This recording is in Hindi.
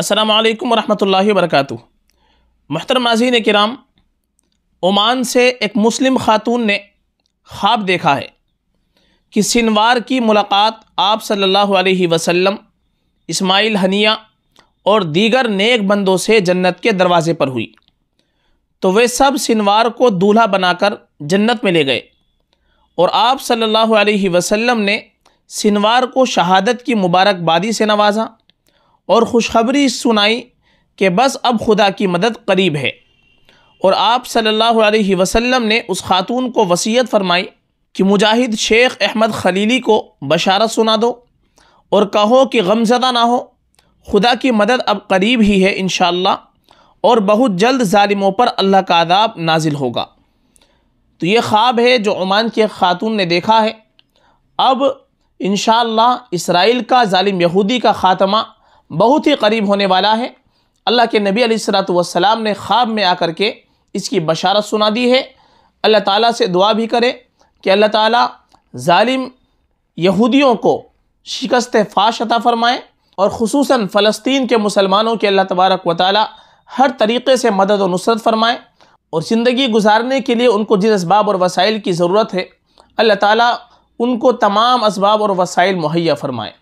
अस्सलाम वालेकुम वरहमतुल्लाहि वबरकातु महतरम नाजीन कराम ओमान से एक मुस्लिम खातून ने ख्वाब देखा है कि सिनवार की मुलाकात आप सल्लल्लाहु अलैहि वसल्लम इस्माइल हनिया और दीगर नेक बंदों से जन्नत के दरवाज़े पर हुई तो वे सब सिनवार को दूल्हा बनाकर जन्नत में ले गए और आप सल्लल्लाहु अलैहि वसल्लम ने सिनवार को शहादत की मुबारकबादी से नवाजा और खुशखबरी सुनाई कि बस अब खुदा की मदद करीब है और आप सल्लल्लाहु अलैहि वसल्लम ने उस खातून को वसीयत फरमाई कि मुजाहिद शेख अहमद खलीली को बशारत सुना दो और कहो कि गमजदा ना हो खुदा की मदद अब करीब ही है इन और बहुत जल्द ालिमों पर अल्लाह का आदाब नाजिल होगा तो ये ख्वाब है जो ओमान की एक खातून ने देखा है अब इन इसराइल का ालिम यहूदी का ख़ात्मा बहुत ही करीब होने वाला है अल्लाह के नबी सलाम ने ख्वाब में आकर के इसकी बशारत सुना दी है अल्लाह ताला से दुआ भी करें कि अल्लाह ताला जालिम यहूदियों को शिकस्त फाश अता फरमाएँ और खसूस फ़लस्तीन के मुसलमानों के अल्लाह तबारक व ताली हर तरीके से मदद और नुसरत फरमाएँ और ज़िंदगी गुजारने के लिए उनको जिन इसबाब और वसाइल की ज़रूरत है अल्लाह ताली उनको तमाम इसबाब और वसाइल मुहैया फरमाएँ